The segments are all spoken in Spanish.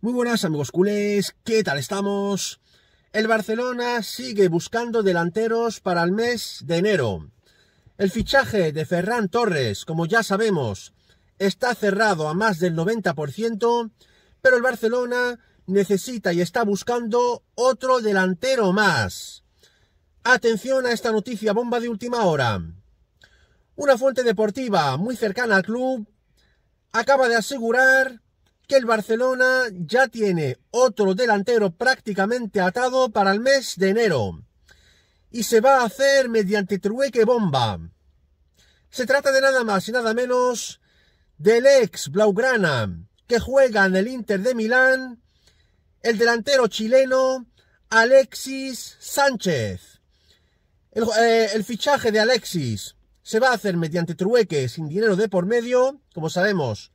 Muy buenas amigos culés, ¿qué tal estamos? El Barcelona sigue buscando delanteros para el mes de enero. El fichaje de Ferran Torres, como ya sabemos, está cerrado a más del 90%, pero el Barcelona necesita y está buscando otro delantero más. Atención a esta noticia bomba de última hora. Una fuente deportiva muy cercana al club acaba de asegurar que el Barcelona ya tiene otro delantero prácticamente atado para el mes de enero. Y se va a hacer mediante trueque bomba. Se trata de nada más y nada menos del ex Blaugrana, que juega en el Inter de Milán, el delantero chileno Alexis Sánchez. El, eh, fichaje de Alexis se va a hacer mediante trueque sin dinero de por medio, como sabemos,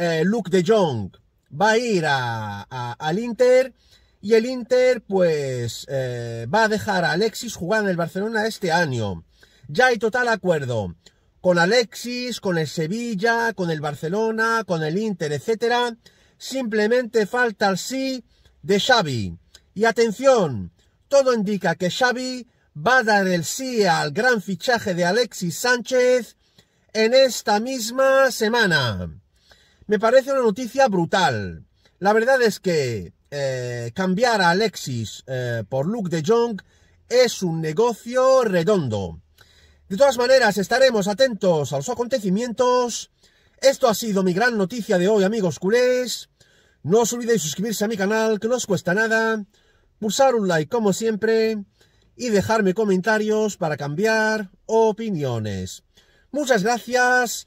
eh, Luke de Jong va a ir a, al Inter y el Inter pues eh, va a dejar a Alexis jugar en el Barcelona este año. Ya hay total acuerdo con Alexis, con el Sevilla, con el Barcelona, con el Inter, etc. Simplemente falta el sí de Xavi. Y atención, todo indica que Xavi va a dar el sí al gran fichaje de Alexis Sánchez en esta misma semana. Me parece una noticia brutal. La verdad es que eh, cambiar a Alexis eh, por Luke de Jong es un negocio redondo. De todas maneras, estaremos atentos a los acontecimientos. Esto ha sido mi gran noticia de hoy, amigos culés. No os olvidéis suscribirse a mi canal, que no os cuesta nada. Pulsar un like, como siempre. Y dejarme comentarios para cambiar opiniones. Muchas gracias.